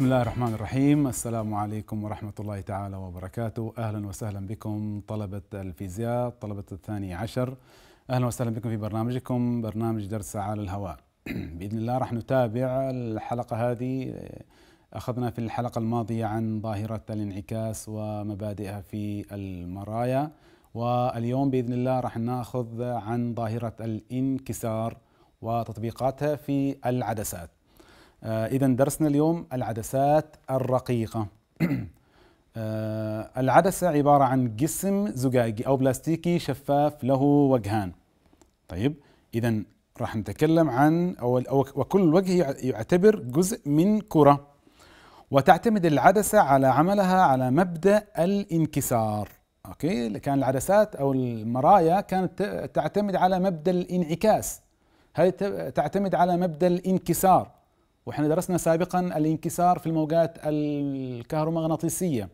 بسم الله الرحمن الرحيم السلام عليكم ورحمة الله تعالى وبركاته أهلا وسهلا بكم طلبة الفيزياء طلبة الثاني عشر أهلا وسهلا بكم في برنامجكم برنامج درس على الهواء بإذن الله راح نتابع الحلقة هذه أخذنا في الحلقة الماضية عن ظاهرة الانعكاس ومبادئها في المرايا واليوم بإذن الله راح ناخذ عن ظاهرة الانكسار وتطبيقاتها في العدسات آه، إذا درسنا اليوم العدسات الرقيقة آه، العدسة عبارة عن جسم زجاجي أو بلاستيكي شفاف له وجهان طيب إذا راح نتكلم عن أو وكل وجه يعتبر جزء من كرة وتعتمد العدسة على عملها على مبدأ الانكسار أوكي كان العدسات أو المرايا كانت تعتمد على مبدأ الانعكاس هذه تعتمد على مبدأ الانكسار واحنا درسنا سابقا الانكسار في الموجات الكهرومغناطيسية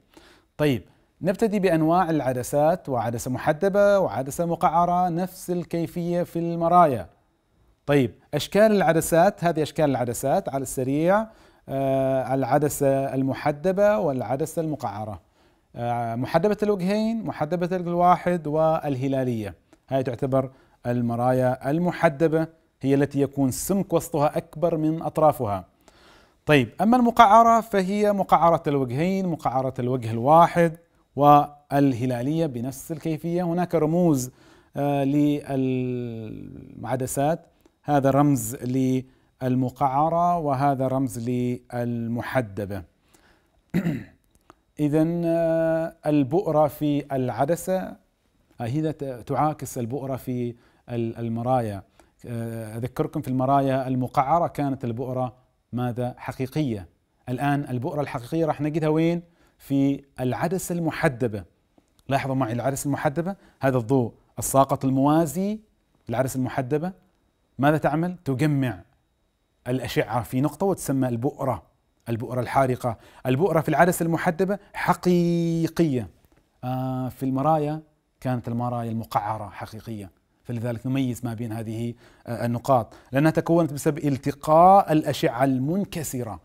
طيب نبتدي بأنواع العدسات وعدسة محدبة وعدسة مقعرة نفس الكيفية في المرايا طيب أشكال العدسات هذه أشكال العدسات على السريع آه، العدسة المحدبة والعدسة المقعرة آه، محدبة الوجهين محدبة الواحد والهلالية هاي تعتبر المرايا المحدبة هي التي يكون سمك وسطها أكبر من أطرافها طيب أما المقعرة فهي مقعرة الوجهين مقعرة الوجه الواحد والهلالية بنفس الكيفية هناك رموز آه للعدسات هذا رمز للمقعرة وهذا رمز للمحدبة إذا آه، البؤرة في العدسة آه، هي تعاكس البؤرة في المرايا آه، أذكركم في المرايا المقعرة كانت البؤرة ماذا حقيقية الآن البؤرة الحقيقية راح نجدها وين في العدسة المحدبة لاحظوا معي العدسة المحدبة هذا الضوء الساقط الموازي العدسة المحدبة ماذا تعمل تجمع الأشعة في نقطة وتسمى البؤرة البؤرة الحارقة البؤرة في العدسة المحدبة حقيقية آه في المرايا كانت المرايا المقعرة حقيقية فلذلك نميز ما بين هذه آه، النقاط لأنها تكونت بسبب التقاء الأشعة المنكسرة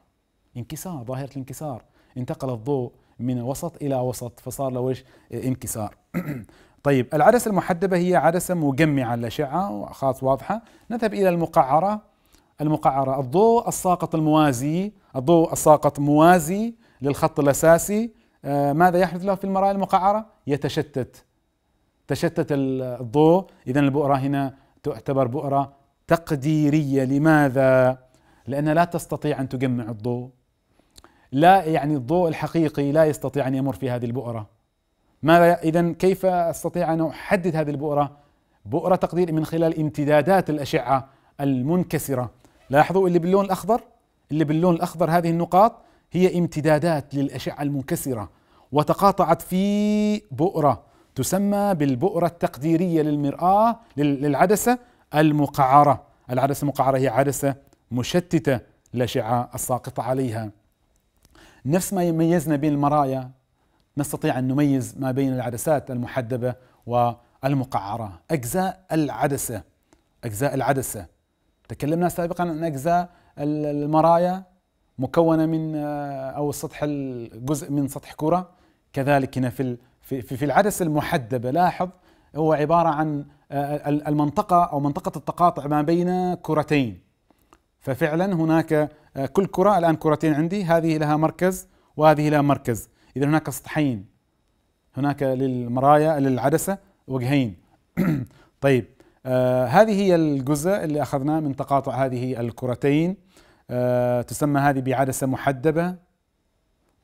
انكسار ظاهرة الانكسار انتقل الضوء من وسط إلى وسط فصار له ايش آه، انكسار طيب العدسة المحدبة هي عدسة مجمعة الأشعة وخاص واضحة نذهب إلى المقعرة المقعرة الضوء الساقط الموازي الضوء الساقط موازي للخط الأساسي آه، ماذا يحدث له في المرايا المقعرة يتشتت تشتت الضوء اذا البؤره هنا تعتبر بؤره تقديريه لماذا؟ لانها لا تستطيع ان تجمع الضوء لا يعني الضوء الحقيقي لا يستطيع ان يمر في هذه البؤره ماذا اذا كيف استطيع ان احدد هذه البؤره؟ بؤره تقدير من خلال امتدادات الاشعه المنكسره لاحظوا اللي باللون الاخضر اللي باللون الاخضر هذه النقاط هي امتدادات للاشعه المنكسره وتقاطعت في بؤره تسمى بالبؤرة التقديرية للمرآة للعدسة المقعرة العدسة المقعرة هي عدسة مشتتة الأشعة الساقطة عليها نفس ما يميزنا بين المرايا نستطيع أن نميز ما بين العدسات المحدبة والمقعرة أجزاء العدسة أجزاء العدسة تكلمنا سابقا عن أجزاء المرايا مكونة من آه، أو سطح الجزء من سطح كرة كذلك هنا في في, في العدسة المحدبة لاحظ هو عبارة عن آه، المنطقة أو منطقة التقاطع ما بين كرتين ففعلا هناك آه، كل كرة الآن كرتين عندي هذه لها مركز وهذه لها مركز إذا هناك سطحين هناك للمرايا للعدسة وجهين طيب آه هذه هي الجزء اللي أخذناه من تقاطع هذه الكرتين آه تسمى هذه بعدسة محدبة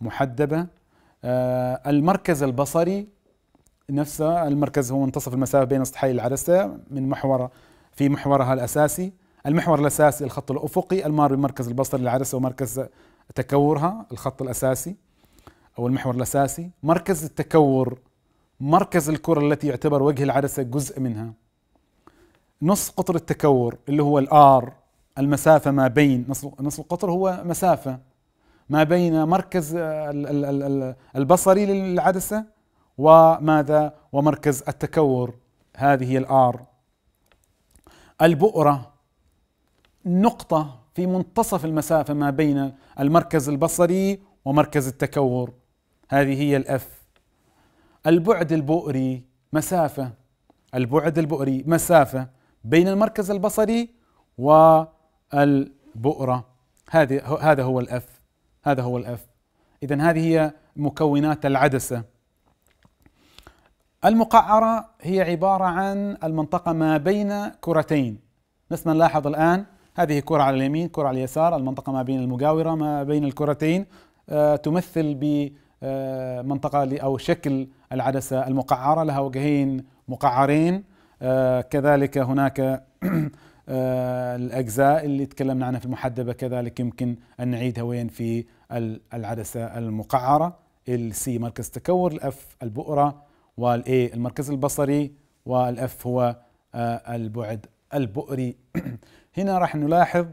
محدبة آه، المركز البصري نفسه المركز هو منتصف المسافة بين أسطحي العدسة من محور في محورها الأساسي المحور الأساسي الخط الأفقي المار بمركز البصري للعدسة ومركز تكورها الخط الأساسي أو المحور الأساسي مركز التكور مركز الكرة التي يعتبر وجه العدسة جزء منها نص قطر التكور اللي هو الار المسافة ما بين نص القطر هو مسافة ما بين مركز البصري للعدسة وماذا ومركز التكور هذه هي الآر البؤرة نقطة في منتصف المسافة ما بين المركز البصري ومركز التكور هذه هي الاف البعد البؤري مسافة البعد البؤري مسافة بين المركز البصري والبؤرة هذه هذا هو الاف هذا هو الأف إذا هذه هي مكونات العدسة المقعرة هي عبارة عن المنطقة ما بين كرتين مثل ما نلاحظ الآن هذه كرة على اليمين كرة على اليسار المنطقة ما بين المجاورة ما بين الكرتين آه تمثل بمنطقة آه، أو شكل العدسة المقعرة لها وجهين مقعرين آه كذلك هناك آه الأجزاء اللي تكلمنا عنها في المحدبة كذلك يمكن أن نعيدها وين في العدسة المقعرة السي مركز تكور الاف البؤرة والاي المركز البصري والاف هو آه، البعد البؤري هنا راح نلاحظ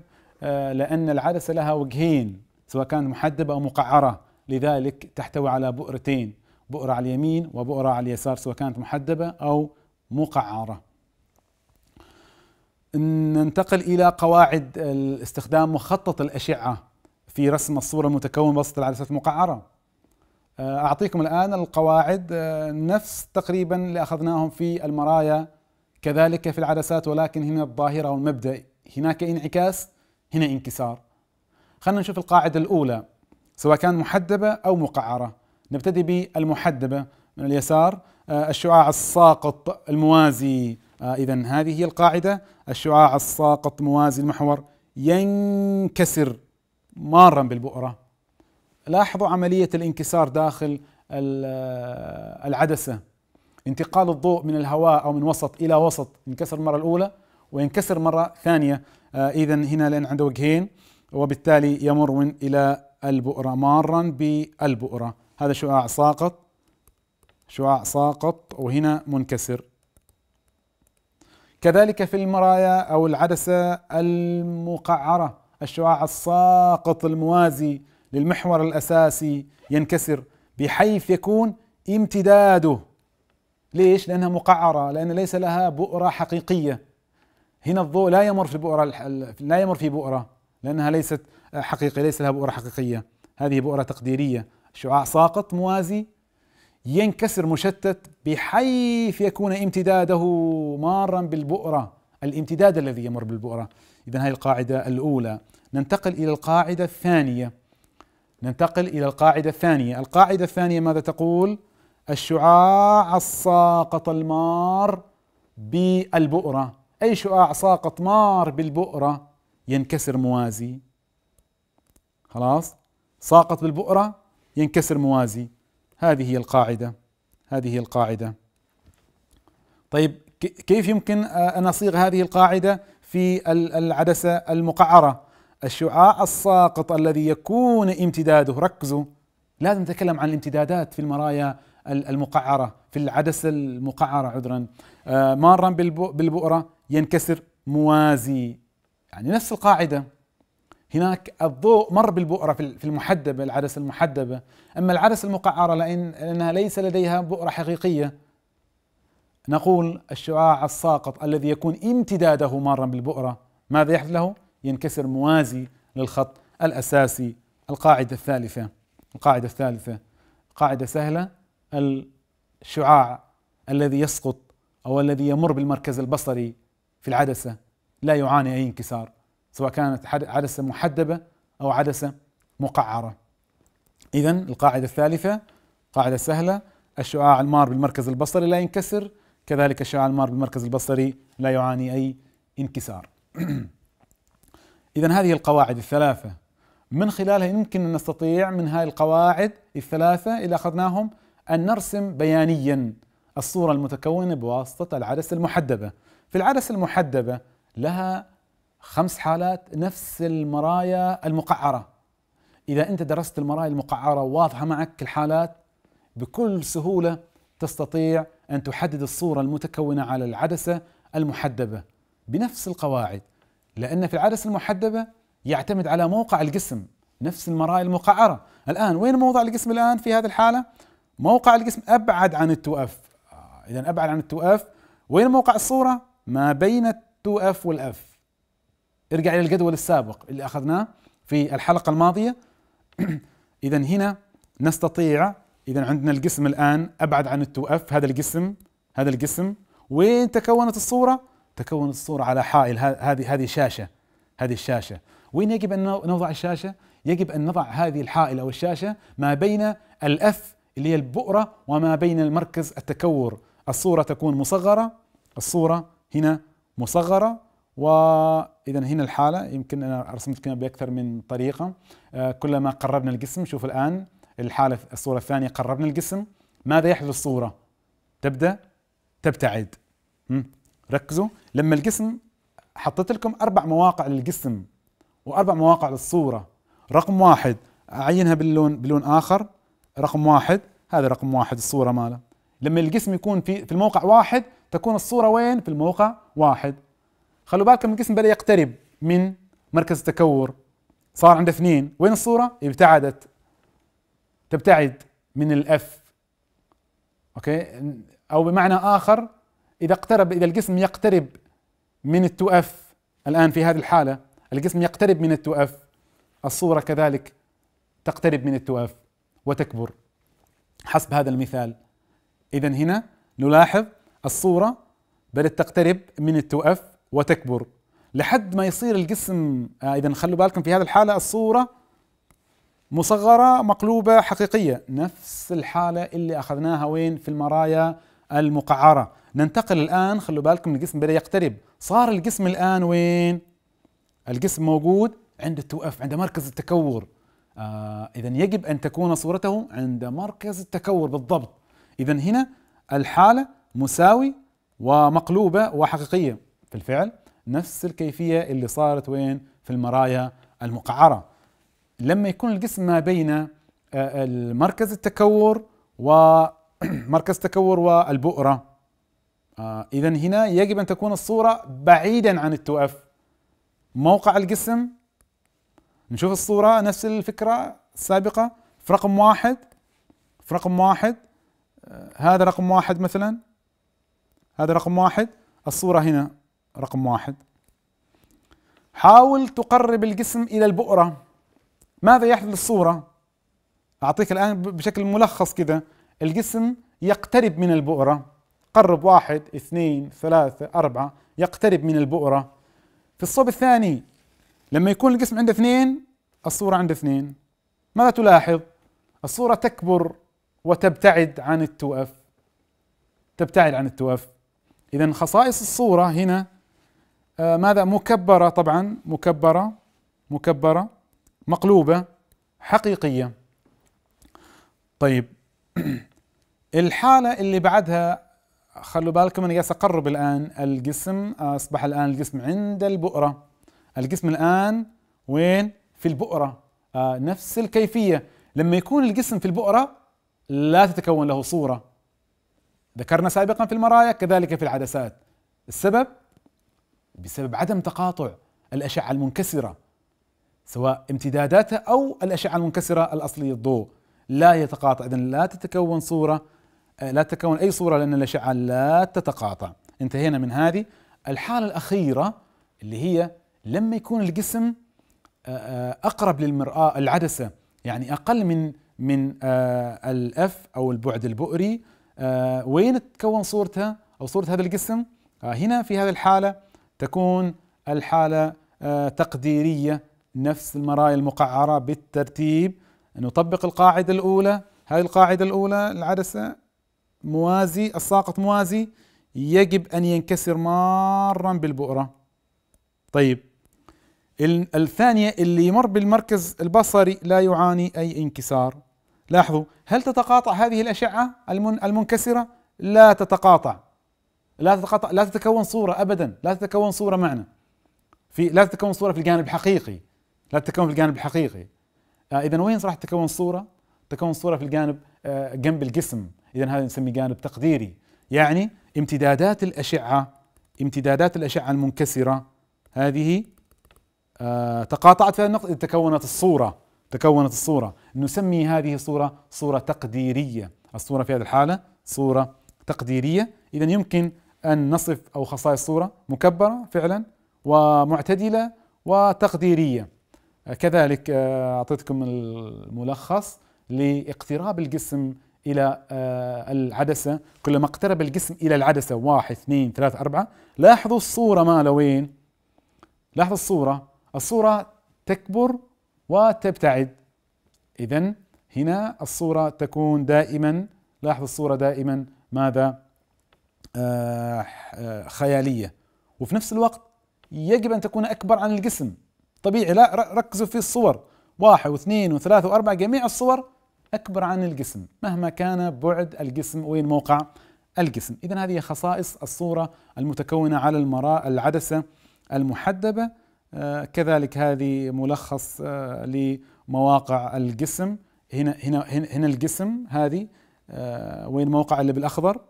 آه، لأن العدسة لها وجهين سواء كان محدبة أو مقعرة لذلك تحتوي على بؤرتين بؤرة على اليمين وبؤرة على اليسار سواء كانت محدبة أو مقعرة ننتقل إلى قواعد استخدام مخطط الأشعة في رسم الصورة المتكون بسط العدسات المقعرة آه، أعطيكم الآن القواعد آه، نفس تقريبا اللي أخذناهم في المرايا كذلك في العدسات ولكن هنا الظاهرة والمبدأ هناك انعكاس هنا انكسار خلينا نشوف القاعدة الأولى سواء كان محدبة أو مقعرة نبتدي بالمحدبة من اليسار آه، الشعاع الساقط الموازي إذا هذه هي القاعدة الشعاع الساقط موازي المحور ينكسر مارا بالبؤرة لاحظوا عملية الانكسار داخل العدسة انتقال الضوء من الهواء أو من وسط إلى وسط انكسر المرة الأولى وينكسر مرة ثانية آه، إذا هنا لأن عنده وجهين وبالتالي يمر من إلى البؤرة مارا بالبؤرة هذا شعاع ساقط شعاع ساقط وهنا منكسر كذلك في المرايا أو العدسة المقعرة الشعاع الساقط الموازي للمحور الاساسي ينكسر بحيث يكون امتداده ليش؟ لانها مقعره لان ليس لها بؤره حقيقيه هنا الضوء لا يمر في بؤره لا يمر في بؤره لانها ليست حقيقيه ليس لها بؤره حقيقيه هذه بؤره تقديريه شعاع ساقط موازي ينكسر مشتت بحيث يكون امتداده مارا بالبؤره الامتداد الذي يمر بالبؤرة إذا هذه القاعدة الأولى ننتقل إلى القاعدة الثانية ننتقل إلى القاعدة الثانية القاعدة الثانية ماذا تقول؟ الشعاع الساقط المار بالبؤرة أي شعاع ساقط مار بالبؤرة ينكسر موازي خلاص ساقط بالبؤرة ينكسر موازي هذه هي القاعدة هذه هي القاعدة طيب كيف يمكن آه، أن أصيغ هذه القاعدة في العدسة المقعرة الشعاع الساقط الذي يكون امتداده ركزوا لازم نتكلم عن الامتدادات في المرايا المقعرة في العدسة المقعرة عذرا آه، مارا بالبؤرة ينكسر موازي يعني نفس القاعدة هناك الضوء مر بالبؤرة في المحدبة العدسة المحدبة أما العدسة المقعرة لأنها ليس لديها بؤرة حقيقية نقول الشعاع الساقط الذي يكون امتداده مارا بالبؤرة ماذا يحدث له؟ ينكسر موازي للخط الأساسي القاعدة الثالثة القاعدة الثالثة قاعدة سهلة الشعاع الذي يسقط أو الذي يمر بالمركز البصري في العدسة لا يعاني أي انكسار سواء كانت عدسة محدبة أو عدسة مقعرة إذا القاعدة الثالثة قاعدة سهلة الشعاع المار بالمركز البصري لا ينكسر كذلك الشعاع المار بالمركز البصري لا يعاني أي انكسار إذا هذه القواعد الثلاثة من خلالها يمكن أن نستطيع من هذه القواعد الثلاثة إذا أخذناهم أن نرسم بيانيا الصورة المتكونة بواسطة العدسة المحدبة في العدسة المحدبة لها خمس حالات نفس المرايا المقعرة إذا أنت درست المرايا المقعرة واضحة معك الحالات بكل سهولة تستطيع أن تحدد الصورة المتكونة على العدسة المحدبة بنفس القواعد لأن في العدسة المحدبة يعتمد على موقع الجسم نفس المرايا المقعرة الآن وين موضع الجسم الآن في هذه الحالة موقع الجسم أبعد عن التو اف إذا آه، أبعد عن التو اف وين موقع الصورة ما بين التو اف والأف ارجع إلى الجدول السابق اللي أخذناه في الحلقة الماضية إذا هنا نستطيع اذا عندنا الجسم الان ابعد عن التو اف هذا الجسم هذا الجسم وين تكونت الصوره تكونت الصوره على حائل هذه هذه شاشه هذه الشاشه وين يجب ان نوضع الشاشه يجب ان نضع هذه الحائل او الشاشه ما بين الاف اللي هي البؤره وما بين المركز التكور الصوره تكون مصغره الصوره هنا مصغره واذا هنا الحاله يمكن انا رسمت لكم باكثر من طريقه آه، كلما قربنا الجسم شوف الان الحالة الصورة الثانية قربنا الجسم ماذا يحدث الصورة تبدأ تبتعد ركزوا لما الجسم حطيت لكم أربع مواقع للجسم وأربع مواقع للصورة رقم واحد أعينها باللون بلون آخر رقم واحد هذا رقم واحد الصورة ماله لما الجسم يكون في في الموقع واحد تكون الصورة وين في الموقع واحد خلوا بالكم الجسم بدأ يقترب من مركز التكور صار عنده اثنين وين الصورة ابتعدت تبتعد من الاف اوكي او بمعنى اخر اذا اقترب اذا الجسم يقترب من التو اف الان في هذه الحاله الجسم يقترب من التو اف الصوره كذلك تقترب من التو اف وتكبر حسب هذا المثال اذا هنا نلاحظ الصوره بدات تقترب من التو اف وتكبر لحد ما يصير الجسم آه، اذا خلوا بالكم في هذه الحاله الصوره مصغرة مقلوبة حقيقية نفس الحالة اللي أخذناها وين في المرايا المقعرة ننتقل الآن خلوا بالكم الجسم بدأ يقترب صار الجسم الآن وين الجسم موجود عند التوقف عند مركز التكور آه إذا يجب أن تكون صورته عند مركز التكور بالضبط إذا هنا الحالة مساوي ومقلوبة وحقيقية في الفعل نفس الكيفية اللي صارت وين في المرايا المقعرة لما يكون الجسم ما بين آه، المركز التكور ومركز التكور والبؤرة آه، إذا هنا يجب أن تكون الصورة بعيدا عن التؤف موقع الجسم نشوف الصورة نفس الفكرة السابقة في رقم واحد في رقم واحد آه، هذا رقم واحد مثلا هذا رقم واحد الصورة هنا رقم واحد حاول تقرب الجسم إلى البؤرة ماذا يحدث للصورة؟ أعطيك الآن بشكل ملخص كذا الجسم يقترب من البؤرة قرب واحد اثنين ثلاثة أربعة يقترب من البؤرة في الصوب الثاني لما يكون الجسم عنده اثنين الصورة عنده اثنين ماذا تلاحظ؟ الصورة تكبر وتبتعد عن التوأف تبتعد عن التوأف إذا خصائص الصورة هنا آه ماذا مكبرة طبعا مكبرة مكبرة مقلوبة حقيقية طيب الحالة اللي بعدها خلوا بالكم انا جالس اقرب الان الجسم اصبح الان الجسم عند البؤرة الجسم الان وين في البؤرة آه نفس الكيفية لما يكون الجسم في البؤرة لا تتكون له صورة ذكرنا سابقا في المرايا كذلك في العدسات السبب بسبب عدم تقاطع الأشعة المنكسرة سواء امتداداته أو الأشعة المنكسرة الأصلية الضوء لا يتقاطع إذن لا تتكون صورة آه، لا تتكون أي صورة لأن الأشعة لا تتقاطع انتهينا من هذه الحالة الأخيرة اللي هي لما يكون الجسم آه، آه، أقرب للمرآة العدسة يعني أقل من من الأف أو البعد البؤري وين تتكون صورتها أو صورة هذا الجسم هنا في هذه الحالة تكون الحالة تقديرية نفس المرايا المقعرة بالترتيب نطبق القاعدة الأولى هذه القاعدة الأولى العدسة موازي الساقط موازي يجب أن ينكسر مارا بالبؤرة طيب الثانية اللي يمر بالمركز البصري لا يعاني أي انكسار لاحظوا هل تتقاطع هذه الأشعة المنكسرة؟ لا تتقاطع لا تتقاطع لا تتكون صورة أبدا لا تتكون صورة معنا في لا تتكون صورة في الجانب الحقيقي لا تتكون في الجانب الحقيقي آه، اذا وين راح تتكون الصوره؟ تكون الصوره في الجانب آه، جنب الجسم اذا هذا نسميه جانب تقديري يعني امتدادات الاشعه امتدادات الاشعه المنكسره هذه آه، تقاطعت في هذه النقطه تكونت الصوره تكونت الصوره نسمي هذه الصوره صوره تقديريه الصوره في هذه الحاله صوره تقديريه اذا يمكن ان نصف او خصائص الصوره مكبره فعلا ومعتدله وتقديريه كذلك آه، أعطيتكم الملخص لاقتراب الجسم إلى آه، العدسة كلما اقترب الجسم إلى العدسة واحد اثنين ثلاثة أربعة لاحظوا الصورة ماله وين لاحظوا الصورة الصورة تكبر وتبتعد إذا هنا الصورة تكون دائما لاحظوا الصورة دائما ماذا آه، خيالية وفي نفس الوقت يجب أن تكون أكبر عن الجسم طبيعي لا ركزوا في الصور واحد واثنين وثلاثة وأربعة جميع الصور أكبر عن الجسم مهما كان بعد الجسم وين موقع الجسم إذا هذه خصائص الصورة المتكونة على المراء العدسة المحدبة آه، كذلك هذه ملخص آه، لمواقع الجسم هنا هنا هنا الجسم هذه آه، وين موقع اللي بالأخضر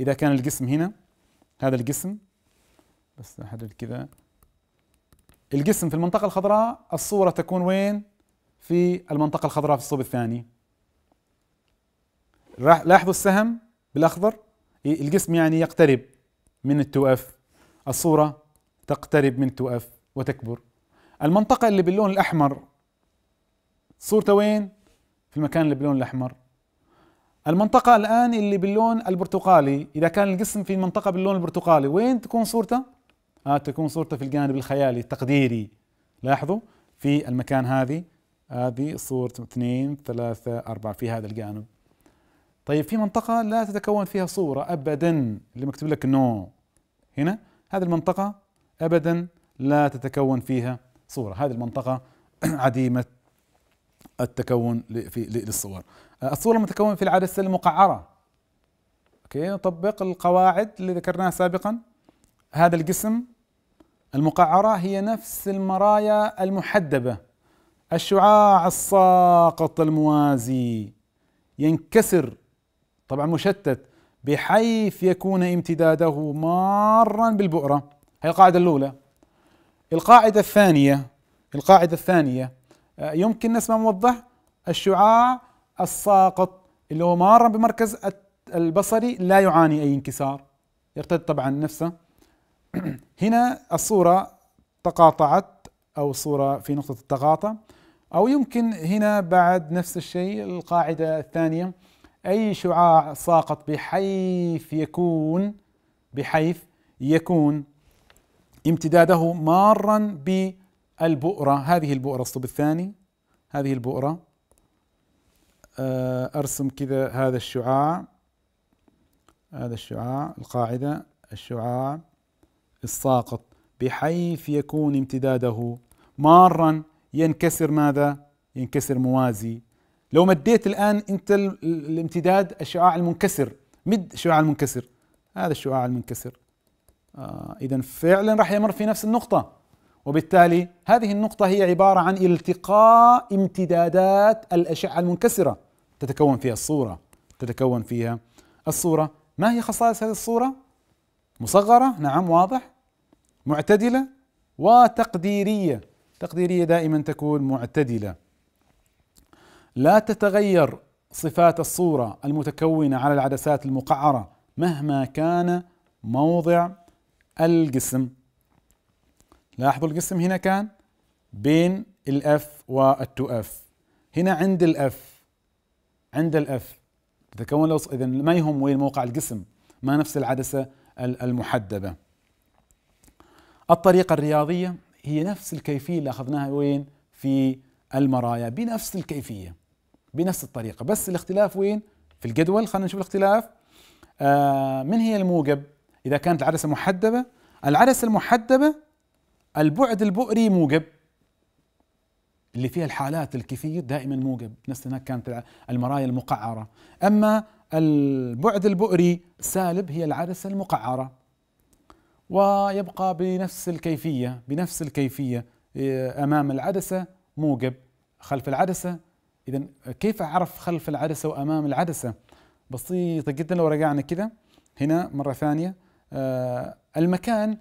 إذا كان الجسم هنا هذا الجسم بس أحدد كذا الجسم في المنطقة الخضراء الصورة تكون وين في المنطقة الخضراء في الصوب الثاني لاحظوا السهم بالأخضر إيه، الجسم يعني يقترب من التو اف الصورة تقترب من التو اف وتكبر المنطقة اللي باللون الأحمر صورته وين في المكان اللي باللون الأحمر المنطقة الآن اللي باللون البرتقالي إذا كان الجسم في منطقة باللون البرتقالي وين تكون صورته آه تكون صورته في الجانب الخيالي التقديري لاحظوا في المكان هذه هذه صورة اثنين ثلاثة أربعة في هذا الجانب طيب في منطقة لا تتكون فيها صورة أبدا اللي مكتوب لك نو هنا هذه المنطقة أبدا لا تتكون فيها صورة هذه المنطقة عديمة التكون للصور آه، الصورة المتكونة في العدسة المقعرة اوكي نطبق القواعد اللي ذكرناها سابقا هذا الجسم المقعرة هي نفس المرايا المحدبة الشعاع الساقط الموازي ينكسر طبعا مشتت بحيث يكون امتداده مارا بالبؤرة هي القاعدة الأولى القاعدة الثانية القاعدة الثانية آه، يمكن نسمع موضح الشعاع الساقط اللي هو مارا بمركز البصري لا يعاني أي انكسار يرتد طبعا نفسه هنا الصورة تقاطعت أو صورة في نقطة التقاطع أو يمكن هنا بعد نفس الشيء القاعدة الثانية أي شعاع ساقط بحيث يكون بحيث يكون امتداده مارا بالبؤرة هذه البؤرة الصوب الثاني هذه البؤرة آه، أرسم كذا هذا الشعاع هذا الشعاع القاعدة الشعاع الساقط بحيث يكون امتداده مارا ينكسر ماذا؟ ينكسر موازي لو مديت الآن أنت الامتداد الشعاع المنكسر مد الشعاع المنكسر هذا الشعاع المنكسر آه إذا فعلا راح يمر في نفس النقطة وبالتالي هذه النقطة هي عبارة عن التقاء امتدادات الأشعة المنكسرة تتكون فيها الصورة تتكون فيها الصورة ما هي خصائص هذه الصورة؟ مصغرة نعم واضح معتدلة وتقديرية تقديرية دائما تكون معتدلة لا تتغير صفات الصورة المتكونة على العدسات المقعرة مهما كان موضع الجسم لاحظوا الجسم هنا كان بين الاف والتو اف هنا عند الاف عند الاف تتكون لو اذا ما يهم وين موقع الجسم ما نفس العدسة المحدبة الطريقة الرياضية هي نفس الكيفية اللي أخذناها وين في المرايا بنفس الكيفية بنفس الطريقة بس الاختلاف وين في الجدول خلينا نشوف الاختلاف آه من هي الموجب إذا كانت العدسة محدبة العدسة المحدبة البعد البؤري موجب اللي فيها الحالات الكثير دائما موجب نفس هناك كانت المرايا المقعرة أما البعد البؤري سالب هي العدسة المقعرة ويبقى بنفس الكيفية بنفس الكيفية إيه، أمام العدسة موجب خلف العدسة إذا كيف أعرف خلف العدسة وأمام العدسة بسيطة جدا لو رجعنا كذا هنا مرة ثانية آه، المكان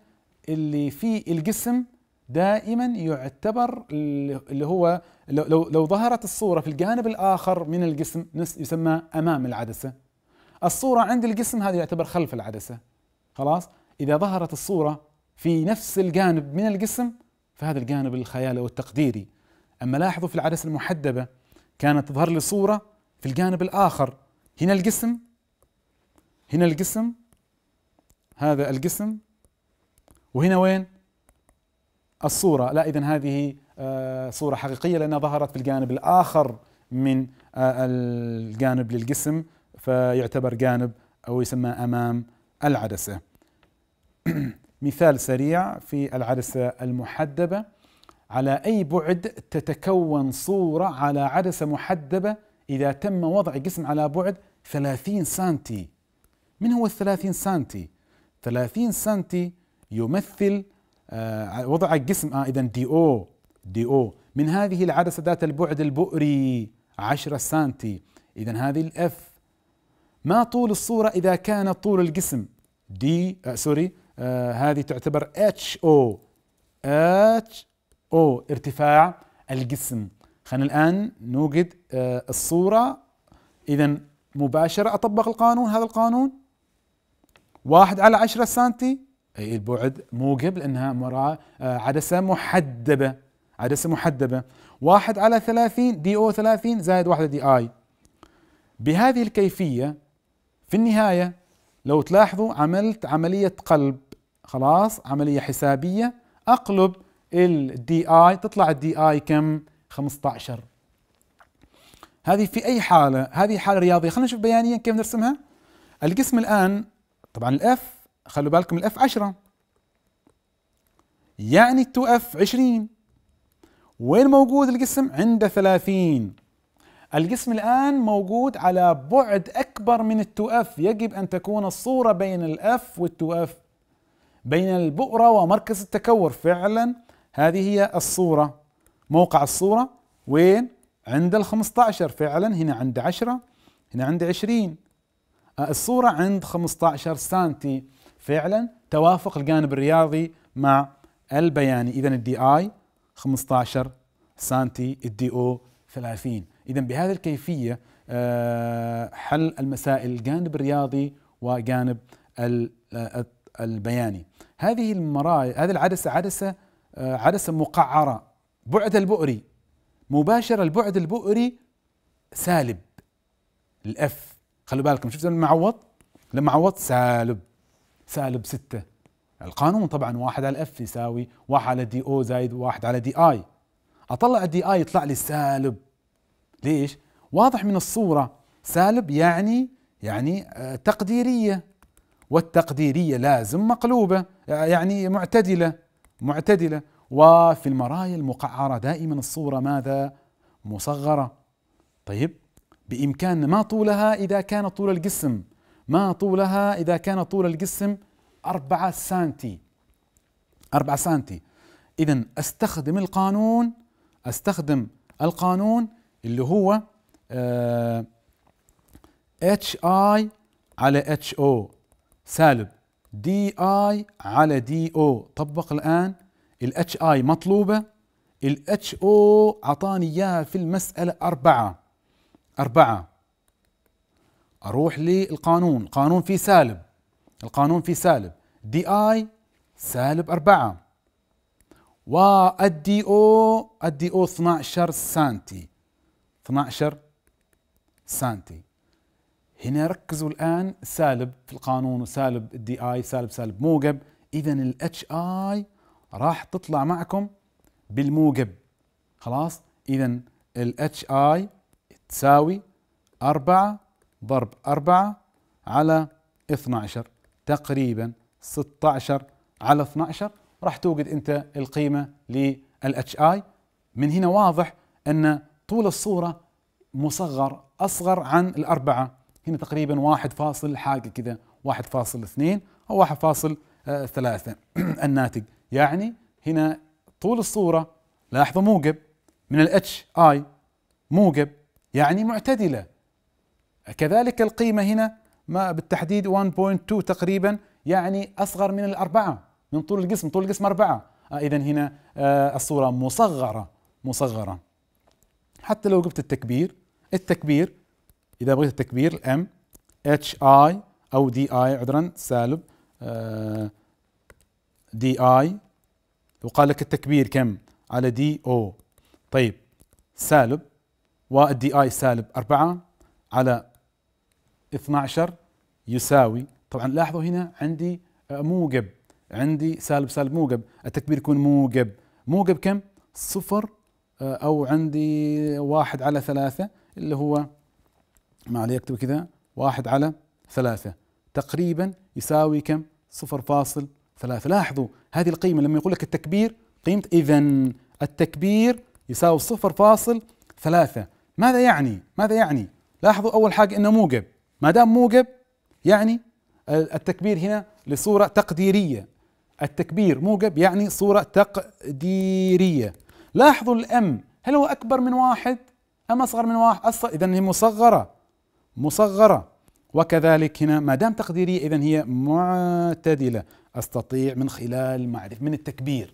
اللي فيه الجسم دائما يعتبر اللي هو لو لو ظهرت الصورة في الجانب الآخر من الجسم يسمى أمام العدسة الصورة عند الجسم هذا يعتبر خلف العدسة خلاص إذا ظهرت الصورة في نفس الجانب من الجسم فهذا الجانب الخيالي والتقديري أما لاحظوا في العدسة المحدبة كانت تظهر لي صورة في الجانب الآخر هنا الجسم هنا الجسم هذا الجسم وهنا وين الصورة لا إذا هذه آه، صورة حقيقية لأنها ظهرت في الجانب الآخر من آه، الجانب للجسم فيعتبر جانب أو يسمى أمام العدسة مثال سريع في العدسة المحدبة على أي بعد تتكون صورة على عدسة محدبة إذا تم وضع جسم على بعد 30 سنتي من هو الثلاثين سنتي؟ 30 سنتي يمثل آه، وضع الجسم آه إذا دي أو دي أو من هذه العدسة ذات البعد البؤري 10 سنتي إذا هذه الإف ما طول الصورة إذا كان طول الجسم دي آه، سوري آه هذه تعتبر اتش او اتش او ارتفاع الجسم خلينا الان نوجد آه الصوره اذا مباشره اطبق القانون هذا القانون واحد على عشرة سنتي أي البعد موجب لأنها مرا آه، عدسة محدبة عدسة محدبة واحد على ثلاثين دي أو ثلاثين زائد واحدة دي آي بهذه الكيفية في النهاية لو تلاحظوا عملت عملية قلب خلاص عملية حسابية أقلب ال دي اي تطلع الدي اي كم 15 هذه في أي حالة هذه حالة رياضية خلينا نشوف بيانيا كيف نرسمها القسم الآن طبعا الاف خلوا بالكم الاف 10 يعني 2 اف 20 وين موجود القسم عنده 30 الجسم الآن موجود على بعد أكبر من أف يجب أن تكون الصورة بين الأف أف بين البؤرة ومركز التكور فعلا هذه هي الصورة موقع الصورة وين؟ عند ال 15 فعلا هنا عند 10 هنا عند 20 آه، الصورة عند 15 سنتي فعلا توافق الجانب الرياضي مع البياني إذا الدي آي 15 سنتي الدي أو 30 إذا بهذه الكيفية آه، حل المسائل جانب الرياضي وجانب آه، البياني هذه المرايا هذه العدسة عدسة آه، عدسة مقعرة بعد البؤري مباشرة البعد البؤري سالب الاف خلوا بالكم شفتوا لما لما عوض سالب سالب ستة القانون طبعا واحد على الاف يساوي واحد على دي او زايد واحد على دي اي اطلع الدي اي يطلع لي سالب ليش؟ واضح من الصورة سالب يعني يعني آه، تقديرية والتقديرية لازم مقلوبة آه، يعني معتدلة معتدلة وفي المرايا المقعرة دائما الصورة ماذا؟ مصغرة طيب بإمكاننا ما طولها إذا كان طول الجسم ما طولها إذا كان طول الجسم أربعة سانتي أربعة سانتي إذا أستخدم القانون أستخدم القانون اللي هو اتش آه، اي على اتش او سالب دي اي على دي او طبق الان الاتش اي مطلوبه الاتش او اعطاني اياها في المساله اربعه اربعه اروح للقانون القانون فيه سالب القانون فيه سالب دي اي سالب أربعة والدي او الدي او 12 سنتي 12 سنتي هنا ركزوا الآن سالب في القانون وسالب الدي اي سالب سالب موجب إذا الاتش اي راح تطلع معكم بالموجب خلاص إذا الاتش اي تساوي 4 ضرب 4 على 12 تقريبا 16 على 12 راح توجد انت القيمه للاتش اي من هنا واضح ان طول الصورة مصغر أصغر عن الأربعة هنا تقريبا واحد فاصل حاجة كذا واحد فاصل اثنين أو واحد فاصل آه، ثلاثة الناتج يعني هنا طول الصورة لاحظوا موجب من الاتش اي موجب يعني معتدلة كذلك القيمة هنا ما بالتحديد 1.2 تقريبا يعني أصغر من الأربعة من طول الجسم طول الجسم أربعة آه، إذا هنا آه، الصورة مصغرة مصغرة حتى لو جبت التكبير التكبير اذا بغيت التكبير الام اتش اي او دي اي عذرا سالب دي آه، اي وقال لك التكبير كم على دي او طيب سالب والدي اي سالب 4 على 12 يساوي طبعا لاحظوا هنا عندي آه، موجب عندي سالب سالب موجب التكبير يكون موجب موجب كم صفر آه، او عندي واحد على ثلاثه اللي هو ما عليه اكتب كذا واحد على ثلاثه تقريبا يساوي كم؟ صفر فاصل ثلاثة لاحظوا هذه القيمة لما يقول لك التكبير قيمة إذا التكبير يساوي صفر فاصل ثلاثة ماذا يعني؟ ماذا يعني؟ لاحظوا أول حاجة أنه موجب ما دام موجب يعني التكبير هنا لصورة تقديرية التكبير موجب يعني صورة تقديرية لاحظوا الام هل هو اكبر من واحد ام اصغر من واحد أصغر اذا هي مصغره مصغره وكذلك هنا ما دام تقديريه اذا هي معتدله استطيع من خلال معرفه من التكبير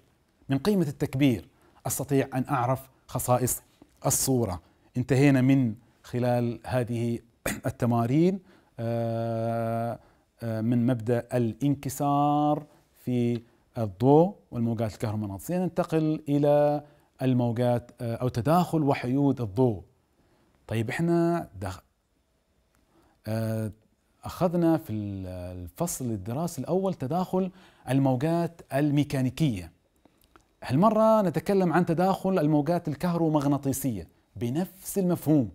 من قيمه التكبير استطيع ان اعرف خصائص الصوره انتهينا من خلال هذه التمارين آه، آه، من مبدا الانكسار في الضوء والموجات الكهرومغناطيسيه ننتقل الى الموجات آه، او تداخل وحيود الضوء طيب احنا دخ... آه، اخذنا في الفصل الدراسي الاول تداخل الموجات الميكانيكيه هالمره نتكلم عن تداخل الموجات الكهرومغناطيسيه بنفس المفهوم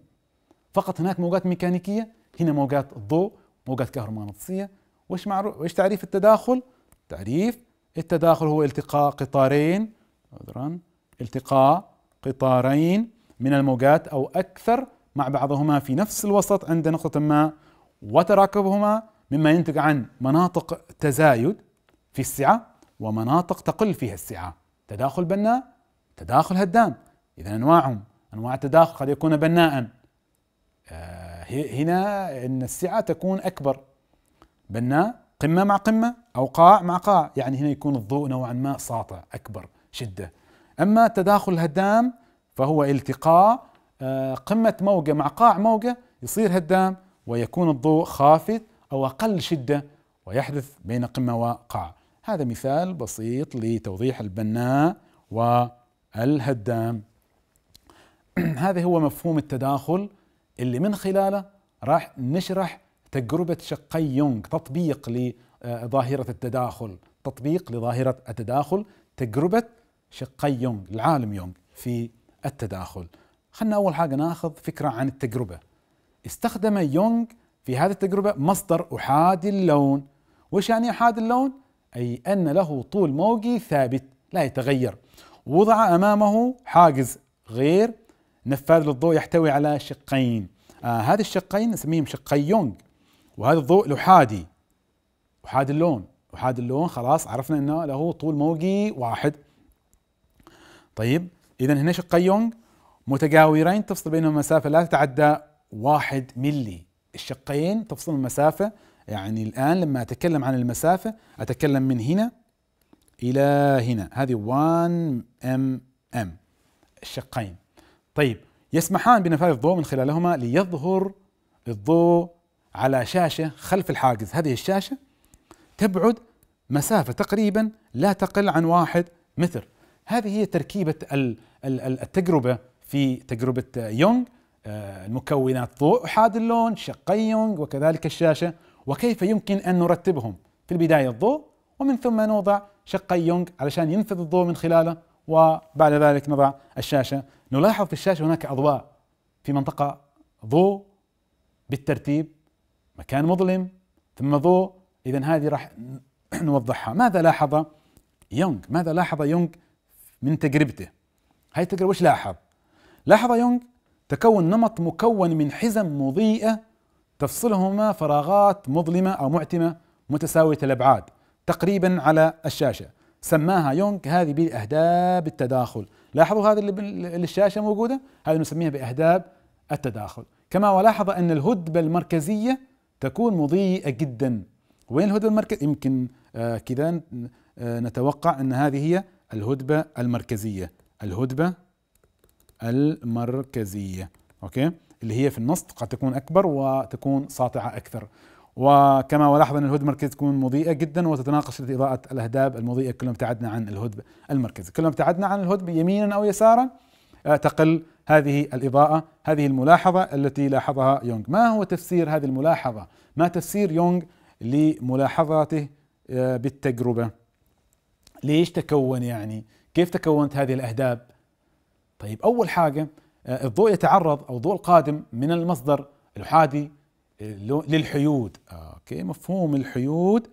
فقط هناك موجات ميكانيكيه هنا موجات الضوء موجات كهرومغناطيسيه وايش معروف وايش تعريف التداخل تعريف التداخل هو التقاء قطارين عذرا التقاء قطارين من الموجات أو أكثر مع بعضهما في نفس الوسط عند نقطة ما وتراكبهما مما ينتج عن مناطق تزايد في السعة ومناطق تقل فيها السعة تداخل بناء تداخل هدام إذا أنواعهم أنواع التداخل قد يكون بناء آه، هنا أن السعة تكون أكبر بناء قمة مع قمة أو قاع مع قاع يعني هنا يكون الضوء نوعا ما ساطع أكبر شدة أما التداخل الهدام فهو التقاء آه، قمة موجة مع قاع موجة يصير هدام ويكون الضوء خافت أو أقل شدة ويحدث بين قمة وقاع هذا مثال بسيط لتوضيح البناء والهدام هذا هو مفهوم التداخل اللي من خلاله راح نشرح تجربة شقي يونغ تطبيق لظاهرة التداخل تطبيق لظاهرة التداخل تجربة شقي يونغ العالم يونغ في التداخل خلنا أول حاجة ناخذ فكرة عن التجربة استخدم يونغ في هذه التجربة مصدر أحادي اللون وش يعني أحادي اللون؟ أي أن له طول موجي ثابت لا يتغير وضع أمامه حاجز غير نفاذ للضوء يحتوي على شقين آه هذه الشقين نسميهم شقي يونغ وهذا الضوء الأحادي أحادي اللون أحادي اللون خلاص عرفنا أنه له طول موجي واحد طيب اذا هنا شقي يونغ متجاورين تفصل بينهم مسافه لا تتعدى واحد ملي الشقين تفصل المسافه يعني الان لما اتكلم عن المسافه اتكلم من هنا الى هنا هذه 1 ام ام الشقين طيب يسمحان بنفاذ الضوء من خلالهما ليظهر الضوء على شاشه خلف الحاجز هذه الشاشه تبعد مسافه تقريبا لا تقل عن واحد متر هذه هي تركيبة التجربة في تجربة يونغ آه، المكونات ضوء أحاد اللون شقي يونغ وكذلك الشاشة وكيف يمكن أن نرتبهم في البداية الضوء ومن ثم نوضع شقي يونغ علشان ينفذ الضوء من خلاله وبعد ذلك نضع الشاشة نلاحظ في الشاشة هناك أضواء في منطقة ضوء بالترتيب مكان مظلم ثم ضوء إذا هذه راح نوضحها ماذا لاحظ يونغ ماذا لاحظ يونغ من تجربته هاي التجربة وش لاحظ؟ لاحظ يونغ تكون نمط مكون من حزم مضيئة تفصلهما فراغات مظلمة أو معتمة متساوية الأبعاد تقريبا على الشاشة سماها يونغ هذه بأهداب التداخل لاحظوا هذه اللي الشاشة موجودة هذه نسميها بأهداب التداخل كما ولاحظ أن الهدبة المركزية تكون مضيئة جدا وين الهدبة المركزية؟ يمكن آه، كذا آه، نتوقع أن هذه هي الهدبة المركزية الهدبة المركزية أوكي اللي هي في النص قد تكون أكبر وتكون ساطعة أكثر وكما ولاحظ أن الهدبة المركزية تكون مضيئة جدا وتتناقش إضاءة الأهداب المضيئة كلما ابتعدنا عن الهدبة المركزية كلما ابتعدنا عن الهدبة يمينا أو يسارا آه، تقل هذه الإضاءة هذه الملاحظة التي لاحظها يونغ ما هو تفسير هذه الملاحظة؟ ما تفسير يونغ لملاحظاته آه، بالتجربة؟ ليش تكون يعني كيف تكونت هذه الأهداب طيب أول حاجة آه، الضوء يتعرض أو الضوء القادم من المصدر الأحادي آه، للحيود أوكي مفهوم الحيود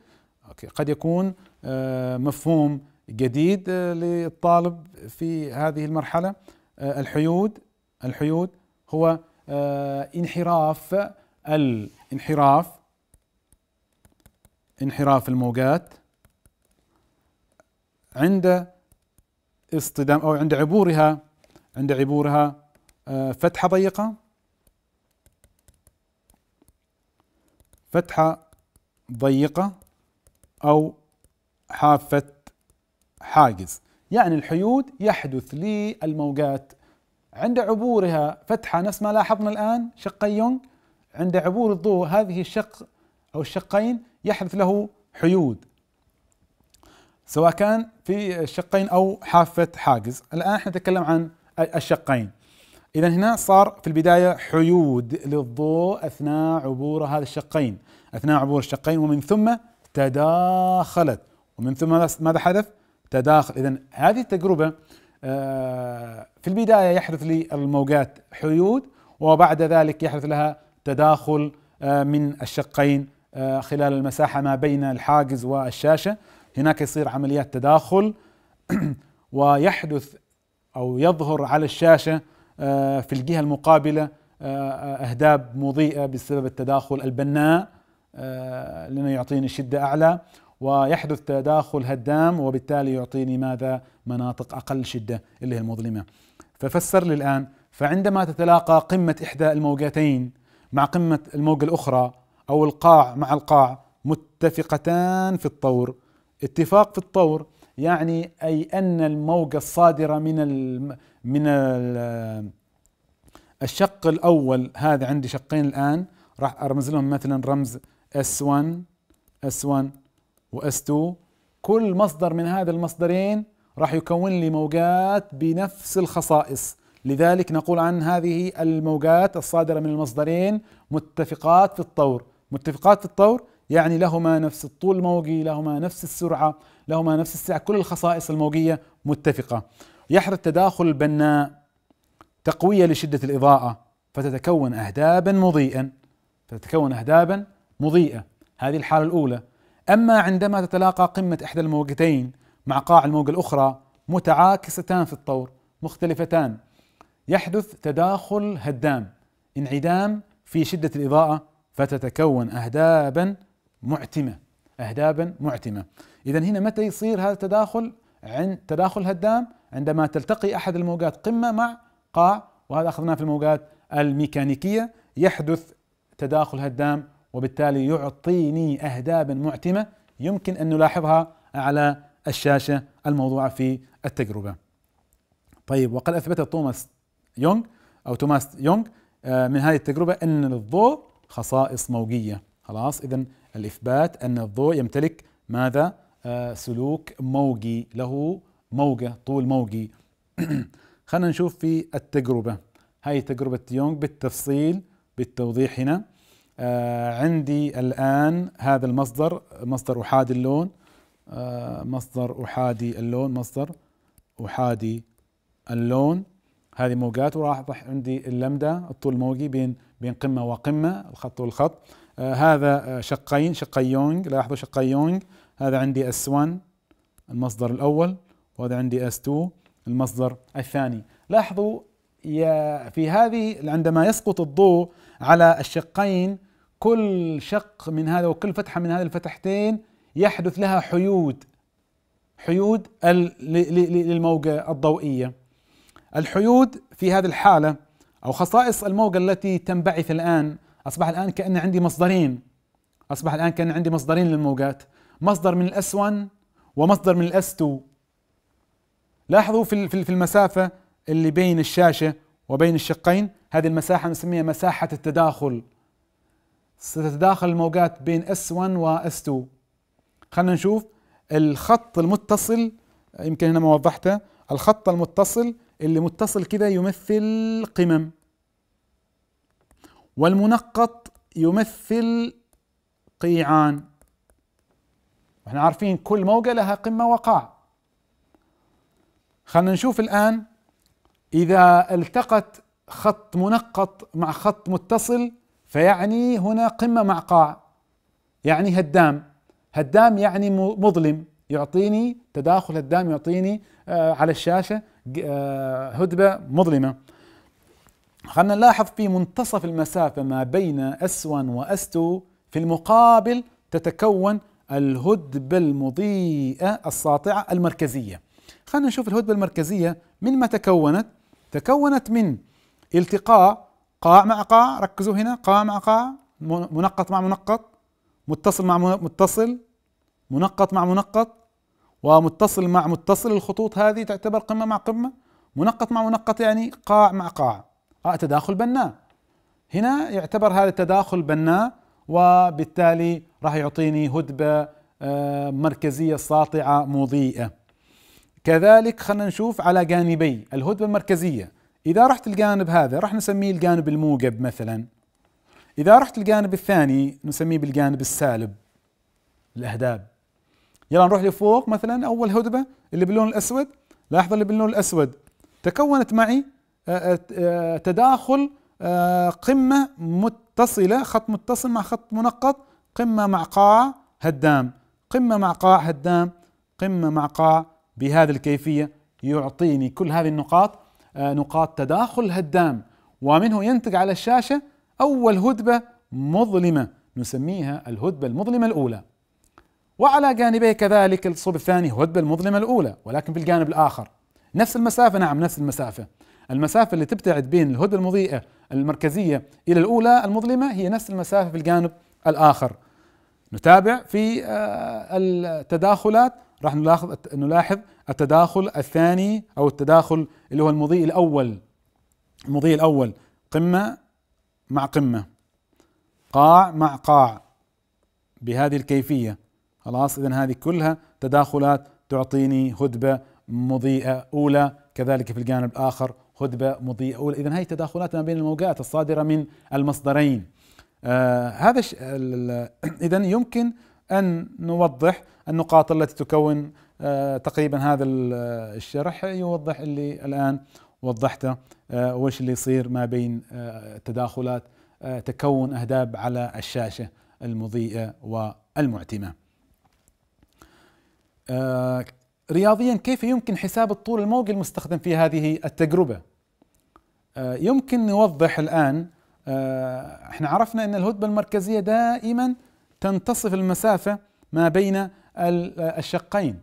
أوكي قد يكون آه، مفهوم جديد للطالب في هذه المرحلة الحيود الحيود هو انحراف الانحراف انحراف الموجات عند اصطدام أو عند عبورها عند عبورها آه، فتحة ضيقة فتحة ضيقة أو حافة حاجز يعني الحيود يحدث للموجات عند عبورها فتحة نفس ما لاحظنا الآن شقي يونغ عند عبور الضوء هذه الشق أو الشقين يحدث له حيود سواء كان في شقين او حافه حاجز الان احنا نتكلم عن الشقين اذا هنا صار في البدايه حيود للضوء اثناء عبور هذا الشقين اثناء عبور الشقين ومن ثم تداخلت ومن ثم ماذا حدث تداخل اذا هذه التجربه آه، في البدايه يحدث للموجات حيود وبعد ذلك يحدث لها تداخل آه، من الشقين آه، خلال المساحه ما بين الحاجز والشاشه هناك يصير عمليات تداخل ويحدث او يظهر على الشاشه آه، في الجهه المقابله آه، آه، اهداب مضيئه بسبب التداخل البناء لانه يعطيني شده اعلى ويحدث تداخل هدام وبالتالي يعطيني ماذا مناطق اقل شده اللي هي المظلمه ففسر لي الان فعندما تتلاقى قمه احدى الموجتين مع قمه الموجه الاخرى او القاع مع القاع متفقتان في الطور اتفاق في الطور يعني اي ان الموجه الصادره من من الشق الاول هذا عندي شقين الان راح ارمز لهم مثلا رمز S1 S1 واس 2 كل مصدر من هذا المصدرين راح يكون لي موجات بنفس الخصائص لذلك نقول عن هذه الموجات الصادرة من المصدرين متفقات في الطور متفقات في الطور يعني لهما نفس الطول الموجي لهما نفس السرعة لهما نفس السعة كل الخصائص الموجية متفقة يحرى التداخل البناء تقوية لشدة الإضاءة فتتكون أهدابا مضيئا فتتكون أهدابا مضيئة هذه الحالة الأولى أما عندما تتلاقى قمة إحدى الموجتين مع قاع الموجة الأخرى متعاكستان في الطور مختلفتان يحدث تداخل هدام انعدام في شدة الإضاءة فتتكون أهدابا معتمه اهدابا معتمه اذا هنا متى يصير هذا التداخل عند تداخل هدام عندما تلتقي احد الموجات قمه مع قاع وهذا اخذناه في الموجات الميكانيكيه يحدث تداخل هدام وبالتالي يعطيني اهدابا معتمه يمكن ان نلاحظها على الشاشه الموضوعه في التجربه. طيب وقد اثبت توماس يونغ او توماس يونغ آه، من هذه التجربه ان للضوء خصائص موجيه، خلاص اذا الإثبات أن الضوء يمتلك ماذا؟ آه، سلوك موجي له موجة طول موجي خلينا نشوف في التجربة هاي تجربة يونغ بالتفصيل بالتوضيح هنا آه عندي الآن هذا المصدر مصدر أحادي اللون آه مصدر أحادي اللون مصدر أحادي اللون هذه موجات وراح عندي اللمدة الطول الموجي بين بين قمة وقمة الخط والخط آه، هذا آه، شقين شقي يونغ لاحظوا شقي يونغ هذا عندي S1 المصدر الأول وهذا عندي S2 المصدر الثاني لاحظوا في هذه عندما يسقط الضوء على الشقين كل شق من هذا وكل فتحة من هذه الفتحتين يحدث لها حيود حيود للموجة الضوئية الحيود في هذه الحالة أو خصائص الموجة التي تنبعث الآن أصبح الآن كأن عندي مصدرين أصبح الآن كأن عندي مصدرين للموجات مصدر من الاس 1 ومصدر من الاس 2 لاحظوا في في المسافة اللي بين الشاشة وبين الشقين هذه المساحة نسميها مساحة التداخل ستتداخل الموجات بين S1 و S2 خلنا نشوف الخط المتصل يمكن هنا ما وضحته الخط المتصل اللي متصل كذا يمثل قمم والمنقط يمثل قيعان احنا عارفين كل موجة لها قمة وقاع خلنا نشوف الآن إذا التقت خط منقط مع خط متصل فيعني هنا قمة مع قاع يعني هدام هدام يعني مظلم يعطيني تداخل هدام يعطيني آه، على الشاشة آه، هدبة مظلمة خلنا نلاحظ في منتصف المسافة ما بين S1 وS2 في المقابل تتكون الهدبة المضيئة الساطعة المركزية خلنا نشوف الهدبة المركزية من ما تكونت تكونت من التقاء قاع مع قاع ركزوا هنا قاع مع قاع منقط مع منقط متصل مع متصل منقط مع منقط ومتصل مع متصل الخطوط هذه تعتبر قمة مع قمة منقط مع منقط يعني قاع مع قاع آه تداخل بناء هنا يعتبر هذا التداخل بناء وبالتالي راح يعطيني هدبة آه، مركزية ساطعة مضيئة كذلك خلنا نشوف على جانبي الهدبة المركزية إذا رحت الجانب هذا راح نسميه الجانب الموجب مثلا إذا رحت الجانب الثاني نسميه بالجانب السالب الأهداب يلا نروح لفوق مثلا أول هدبة اللي باللون الأسود لاحظ اللي باللون الأسود تكونت معي آه، آه، آه، تداخل قمة متصلة خط متصل مع خط منقط قمة مع قاع هدام قمة مع قاع هدام قمة مع قاع بهذه الكيفية يعطيني كل هذه النقاط نقاط تداخل هدام ومنه ينتج على الشاشة أول هدبة مظلمة نسميها الهدبة المظلمة الأولى وعلى جانبيه كذلك الصوب الثاني هدبة المظلمة الأولى ولكن في الجانب الآخر نفس المسافة نعم نفس المسافة المسافة اللي تبتعد بين الهدى المضيئة المركزية إلى الأولى المظلمة هي نفس المسافة في الجانب الآخر نتابع في آه، التداخلات راح نلاحظ نلاحظ التداخل الثاني او التداخل اللي هو المضيء الاول المضيء الاول قمه مع قمه قاع مع قاع بهذه الكيفيه خلاص اذا هذه كلها تداخلات تعطيني هدبه مضيئه اولى كذلك في الجانب الاخر هدبة مضيئة إذا هي تداخلات ما بين الموجات الصادرة من المصدرين آه هذا إذا يمكن أن نوضح النقاط التي تكون آه تقريبا هذا آه، الشرح يوضح اللي الآن وضحته آه وش اللي يصير ما بين آه تداخلات آه تكون أهداب على الشاشة المضيئة والمعتمة آه، رياضيا كيف يمكن حساب الطول الموجي المستخدم في هذه التجربة آه، يمكن نوضح الآن آه، احنا عرفنا ان الهدبة المركزية دائما تنتصف المسافة ما بين الشقين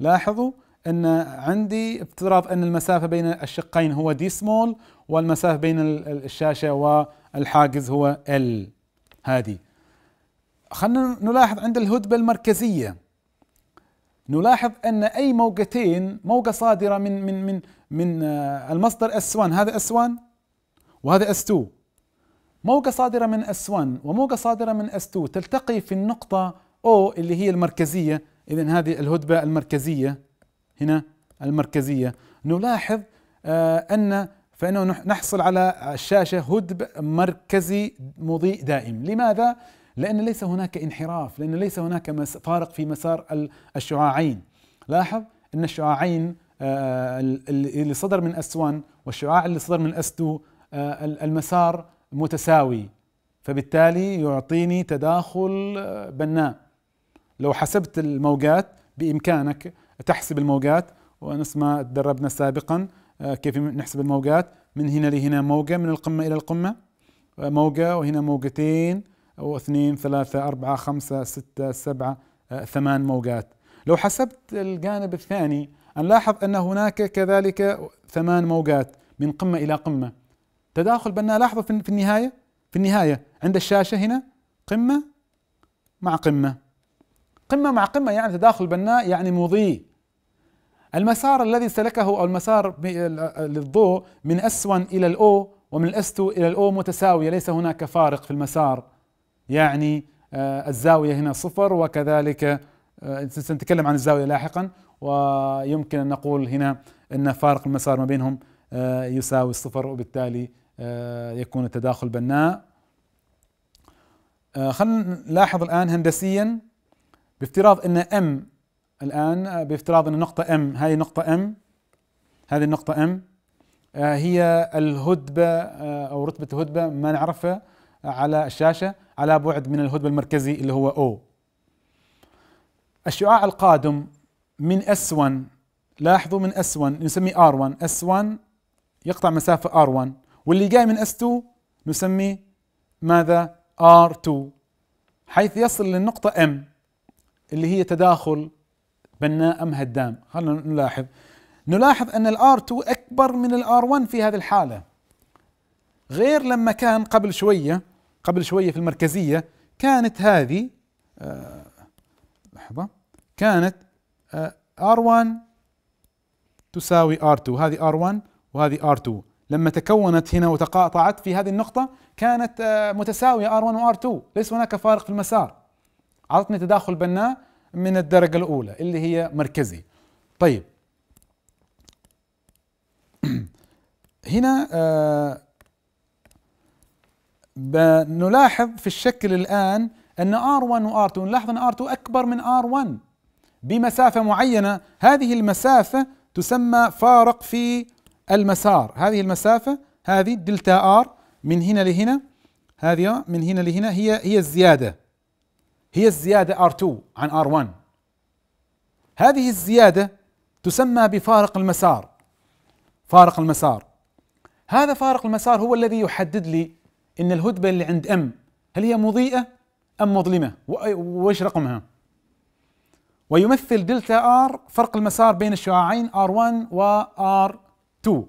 لاحظوا ان عندي افتراض ان المسافة بين الشقين هو دي سمول والمسافة بين الشاشة والحاجز هو ال هذه خلينا نلاحظ عند الهدبة المركزية نلاحظ أن أي موجتين موجة صادرة من من من من آه، المصدر اس 1 هذا اس 1 وهذا اس 2 موجة صادرة من اس 1 وموجة صادرة من اس 2 تلتقي في النقطة او اللي هي المركزية إذا هذه الهدبة المركزية هنا المركزية نلاحظ آه، أن فإنه نحصل على الشاشة هدب مركزي مضيء دائم لماذا؟ لأن ليس هناك انحراف لأن ليس هناك فارق في مسار الشعاعين لاحظ أن الشعاعين آه، اللي صدر من اس 1 والشعاع اللي صدر من اس 2 آه، المسار متساوي فبالتالي يعطيني تداخل آه، بناء لو حسبت الموجات بامكانك تحسب الموجات ونفس ما تدربنا سابقا كيف نحسب الموجات من هنا لهنا موجه من القمه الى القمه موجه وهنا موجتين واثنين ثلاثة أربعة خمسة ستة سبعة آه، ثمان موجات لو حسبت الجانب الثاني نلاحظ أن هناك كذلك ثمان موجات من قمة إلى قمة تداخل بنا لاحظوا في النهاية في النهاية عند الشاشة هنا قمة مع قمة قمة مع قمة يعني تداخل بناء يعني مضيء المسار الذي سلكه أو المسار للضوء من S1 إلى الأو ومن الأس2 إلى الأو متساوية ليس هناك فارق في المسار يعني آه، الزاوية هنا صفر وكذلك آه، سنتكلم عن الزاوية لاحقا ويمكن أن نقول هنا أن فارق المسار ما بينهم آه، يساوي الصفر وبالتالي يكون التداخل بناء خلينا نلاحظ الآن هندسيا بافتراض أن M الآن بافتراض أن النقطة M هذه نقطة M هذه النقطة M هي الهدبة أو رتبة الهدبة ما نعرفها على الشاشة على بعد من الهدب المركزي اللي هو O الشعاع القادم من S1 لاحظوا من S1 نسميه R1 S1 يقطع مسافة R1 واللي جاي من S2 نسميه ماذا R2 حيث يصل للنقطة M اللي هي تداخل بناء أم هدام خلنا نلاحظ نلاحظ ان r الR2 أكبر من r 1 في هذه الحالة غير لما كان قبل شوية قبل شوية في المركزية كانت هذه آه، لحظة كانت R1 آه، تساوي R2 هذه R1 وهذه R2 لما تكونت هنا وتقاطعت في هذه النقطة كانت آه، متساوية R1 و R2 ليس هناك فارق في المسار أعطتني تداخل بناء من الدرجة الأولى اللي هي مركزي طيب هنا نلاحظ في الشكل الآن أن R1 و R2 نلاحظ أن R2 أكبر من R1 بمسافة معينة هذه المسافة تسمى فارق في المسار هذه المسافة هذه دلتا R من هنا لهنا هذه من هنا لهنا هي هي الزيادة هي الزيادة R2 عن R1 هذه الزيادة تسمى بفارق المسار فارق المسار هذا فارق المسار هو الذي يحدد لي إن الهدبة اللي عند أم هل هي مضيئة أم مظلمة وإيش رقمها ويمثل دلتا آر فرق المسار بين الشعاعين ار 1 وار 2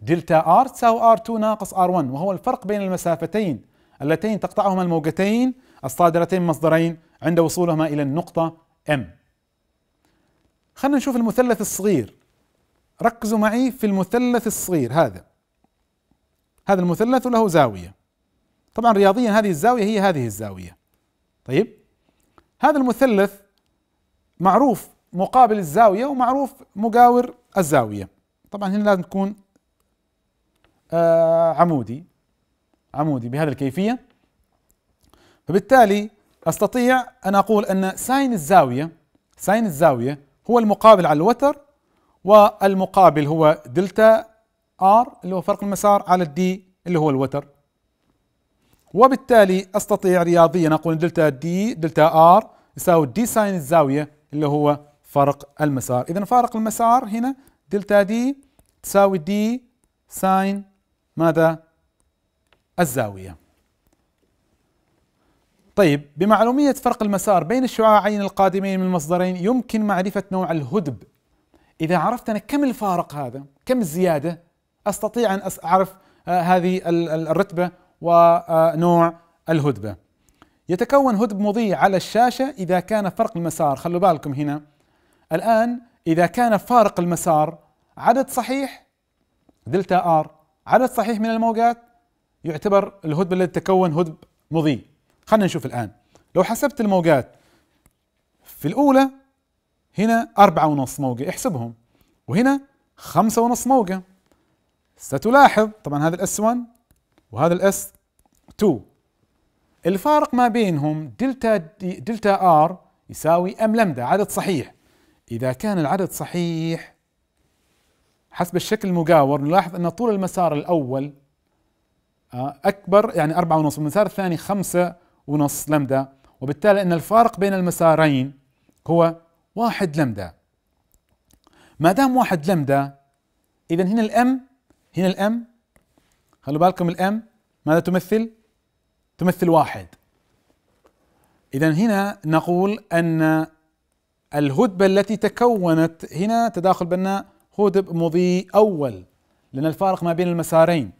دلتا آر تساوي ار 2 ناقص ار 1 وهو الفرق بين المسافتين اللتين تقطعهما الموجتين الصادرتين من مصدرين عند وصولهما إلى النقطة ام. خلينا نشوف المثلث الصغير ركزوا معي في المثلث الصغير هذا هذا المثلث له زاوية طبعا رياضيا هذه الزاوية هي هذه الزاوية طيب هذا المثلث معروف مقابل الزاوية ومعروف مجاور الزاوية طبعا هنا لازم تكون آه عمودي عمودي بهذه الكيفية فبالتالي استطيع ان اقول ان ساين الزاوية ساين الزاوية هو المقابل على الوتر والمقابل هو دلتا ار اللي هو فرق المسار على الدي اللي هو الوتر وبالتالي استطيع رياضيا اقول دلتا دي دلتا ار يساوي دي ساين الزاويه اللي هو فرق المسار اذا فارق المسار هنا دلتا دي تساوي دي ساين ماذا الزاويه طيب بمعلومية فرق المسار بين الشعاعين القادمين من المصدرين يمكن معرفة نوع الهدب إذا عرفت أنا كم الفارق هذا كم الزيادة أستطيع أن أعرف آه، هذه الرتبة ونوع الهدبه. يتكون هدب مضي على الشاشه اذا كان فرق المسار، خلوا بالكم هنا. الان اذا كان فارق المسار عدد صحيح دلتا ار عدد صحيح من الموجات يعتبر الهدب الذي تكون هدب مضي. خلينا نشوف الان لو حسبت الموجات في الاولى هنا أربعة ونص موجة احسبهم وهنا خمسة ونص موجة ستلاحظ طبعا هذا الاس 1 وهذا الاس 2 الفارق ما بينهم دلتا دي دلتا ار يساوي ام لمدا عدد صحيح اذا كان العدد صحيح حسب الشكل المجاور نلاحظ ان طول المسار الاول آه، اكبر يعني أربعة ونص والمسار الثاني خمسة ونص لمدا وبالتالي ان الفارق بين المسارين هو واحد لمدا ما دام واحد لمدا اذا هنا الام هنا الام خلوا بالكم الام ماذا تمثل؟ تمثل واحد إذا هنا نقول أن الهدبة التي تكونت هنا تداخل بناء هدب مضي أول لأن الفارق ما بين المسارين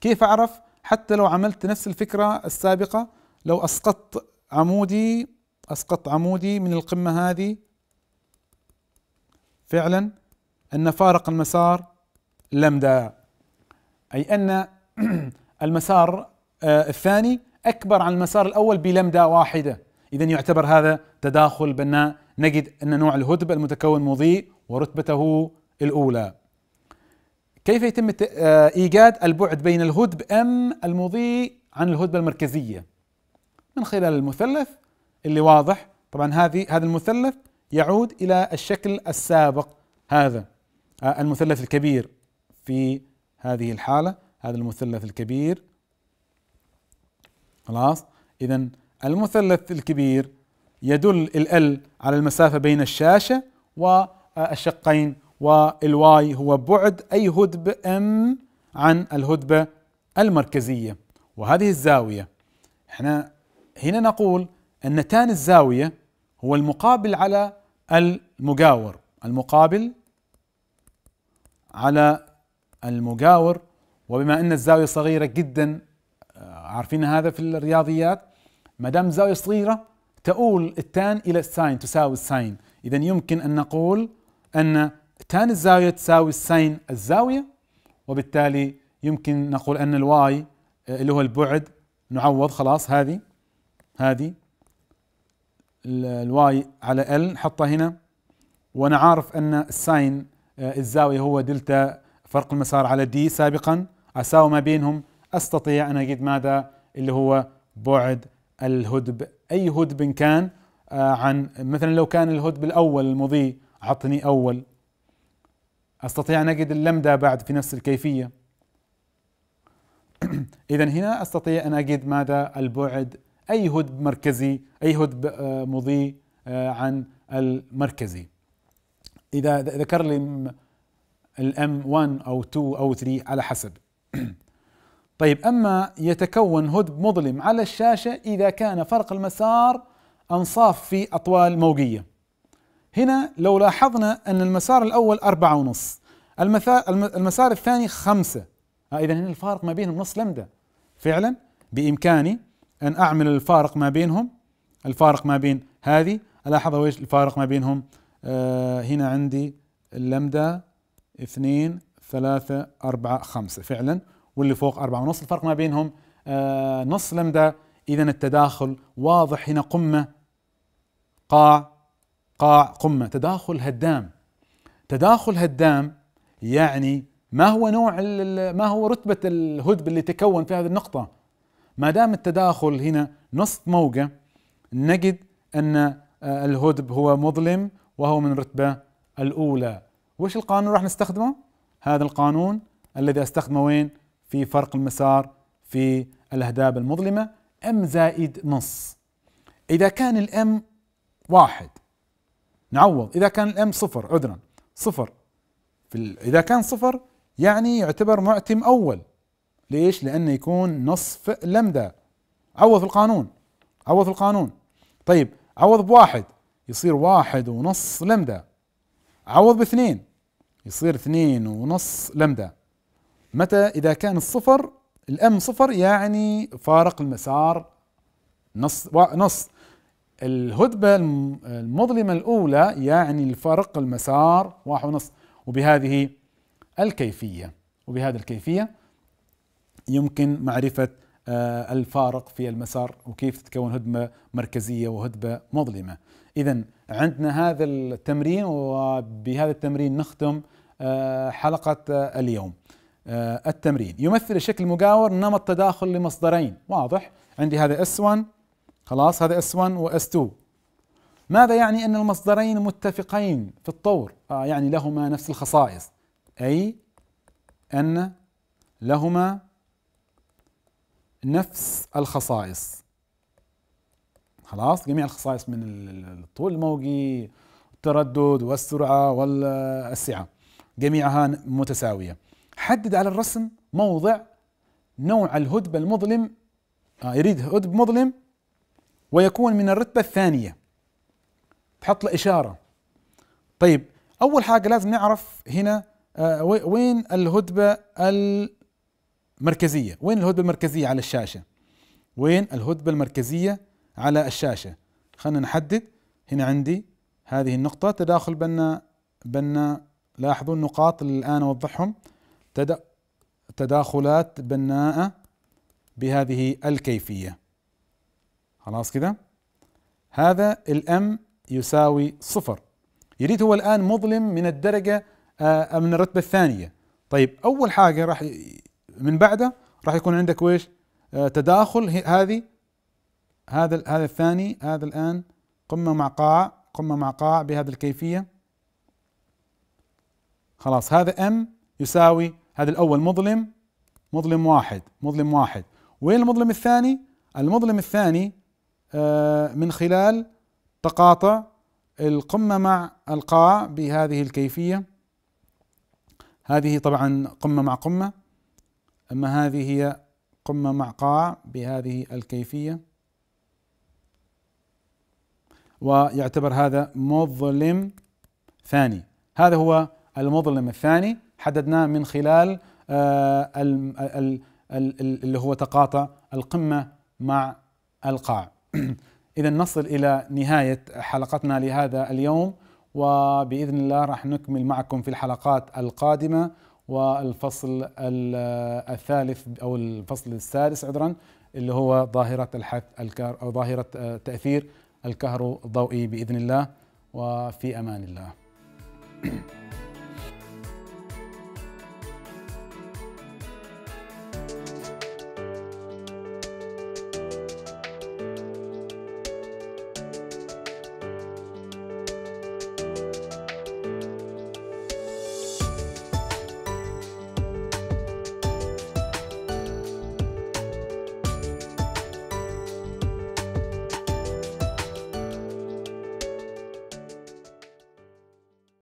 كيف أعرف؟ حتى لو عملت نفس الفكرة السابقة لو أسقطت عمودي أسقطت عمودي من القمة هذه فعلا أن فارق المسار لمدة أي أن المسار آه، الثاني أكبر عن المسار الأول بلمدة واحدة إذا يعتبر هذا تداخل بناء نجد أن نوع الهدب المتكون مضيء ورتبته الأولى كيف يتم آه، إيجاد البعد بين الهدب أم المضيء عن الهدبة المركزية من خلال المثلث اللي واضح طبعا هذه هذا المثلث يعود إلى الشكل السابق هذا آه، المثلث الكبير في هذه الحالة هذا المثلث الكبير خلاص اذا المثلث الكبير يدل ال على المسافه بين الشاشه والشقين والواي هو بعد اي هدب ام عن الهدبه المركزيه وهذه الزاويه احنا هنا نقول ان تان الزاويه هو المقابل على المجاور المقابل على المجاور وبما ان الزاويه صغيره جدا آه، عارفين هذا في الرياضيات ما دام الزاويه صغيره تؤول التان الى الساين تساوي الساين اذا يمكن ان نقول ان تان الزاويه تساوي الساين الزاويه وبالتالي يمكن نقول ان الواي آه، اللي هو البعد نعوض خلاص هذه هذه الواي على ال نحطها هنا وانا عارف ان الساين آه، الزاويه هو دلتا فرق المسار على دي سابقا اساوي ما بينهم استطيع ان اجد ماذا اللي هو بعد الهدب اي هدب كان آه، عن مثلا لو كان الهدب الاول المضي عطني اول استطيع ان اجد اللمده بعد في نفس الكيفيه اذا هنا استطيع ان اجد ماذا البعد اي هدب مركزي اي هدب آه، مضي آه، عن المركزي اذا ذكر لي الام 1 او 2 او 3 على حسب طيب أما يتكون هدب مظلم على الشاشة إذا كان فرق المسار أنصاف في أطوال موجية هنا لو لاحظنا أن المسار الأول أربعة ونص المسار الثاني خمسة آه، إذا هنا الفارق ما بينهم نص لمدة فعلا بإمكاني أن أعمل الفارق ما بينهم الفارق ما بين هذه ألاحظ ويش الفارق ما بينهم آه هنا عندي اللمدة اثنين ثلاثة أربعة خمسة فعلا واللي فوق أربعة ونص الفرق ما بينهم آه نص لمدة إذا التداخل واضح هنا قمة قاع قاع قمة تداخل هدام تداخل هدام يعني ما هو نوع ما هو رتبة الهدب اللي تكون في هذه النقطة ما دام التداخل هنا نصف موجة نجد أن آه، الهدب هو مظلم وهو من رتبة الأولى وش القانون راح نستخدمه؟ هذا القانون الذي استخدمه وين في فرق المسار في الأهداب المظلمة ام زائد نص إذا كان الام واحد نعوض إذا كان الام صفر عذرا صفر في ال... إذا كان صفر يعني يعتبر معتم أول ليش؟ لأنه يكون نصف لمدة عوض في القانون عوض في القانون طيب عوض بواحد يصير واحد ونص لمدة عوض باثنين يصير اثنين ونص لمدة متى إذا كان الصفر الأم صفر يعني فارق المسار نص نص الهدبة المظلمة الأولى يعني الفارق المسار واحد ونص وبهذه الكيفية وبهذه الكيفية يمكن معرفة آه، الفارق في المسار وكيف تتكون هدبة مركزية وهدبة مظلمة إذا عندنا هذا التمرين وبهذا التمرين نختم آه، حلقة آه، اليوم آه، التمرين يمثل الشكل المجاور نمط تداخل لمصدرين واضح عندي هذا S1 خلاص هذا S1 s 2 ماذا يعني أن المصدرين متفقين في الطور آه يعني لهما نفس الخصائص أي أن لهما نفس الخصائص خلاص جميع الخصائص من الطول الموجي التردد والسرعة والسعة جميعها متساوية حدد على الرسم موضع نوع الهدب المظلم آه يريد هدب مظلم ويكون من الرتبة الثانية تحط له إشارة طيب أول حاجة لازم نعرف هنا آه، وين الهدبة المركزية وين الهدبة المركزية على الشاشة وين الهدبة المركزية على الشاشه خلينا نحدد هنا عندي هذه النقطه تداخل بنا بنا لاحظوا النقاط اللي الان اوضحهم تد... تداخلات بناءه بهذه الكيفيه خلاص كده هذا الام يساوي صفر يريد هو الان مظلم من الدرجه آه من الرتبه الثانيه طيب اول حاجه راح من بعده راح يكون عندك ويش آه تداخل هذه هذا هذا الثاني هذا الآن قمة مع قاع قمة مع قاع بهذه الكيفية خلاص هذا ام يساوي هذا الأول مظلم مظلم واحد مظلم واحد وين المظلم الثاني؟ المظلم الثاني آه، من خلال تقاطع القمة مع القاع بهذه الكيفية هذه طبعا قمة مع قمة أما هذه هي قمة مع قاع بهذه الكيفية ويعتبر هذا مظلم ثاني هذا هو المظلم الثاني حددناه من خلال آه، اللي هو تقاطع القمة مع القاع إذا نصل إلى نهاية حلقتنا لهذا اليوم وبإذن الله راح نكمل معكم في الحلقات القادمة والفصل الثالث أو الفصل السادس عذرا اللي هو ظاهرة الحث الكار أو ظاهرة آه، تأثير الكهر الضوئي باذن الله وفي امان الله.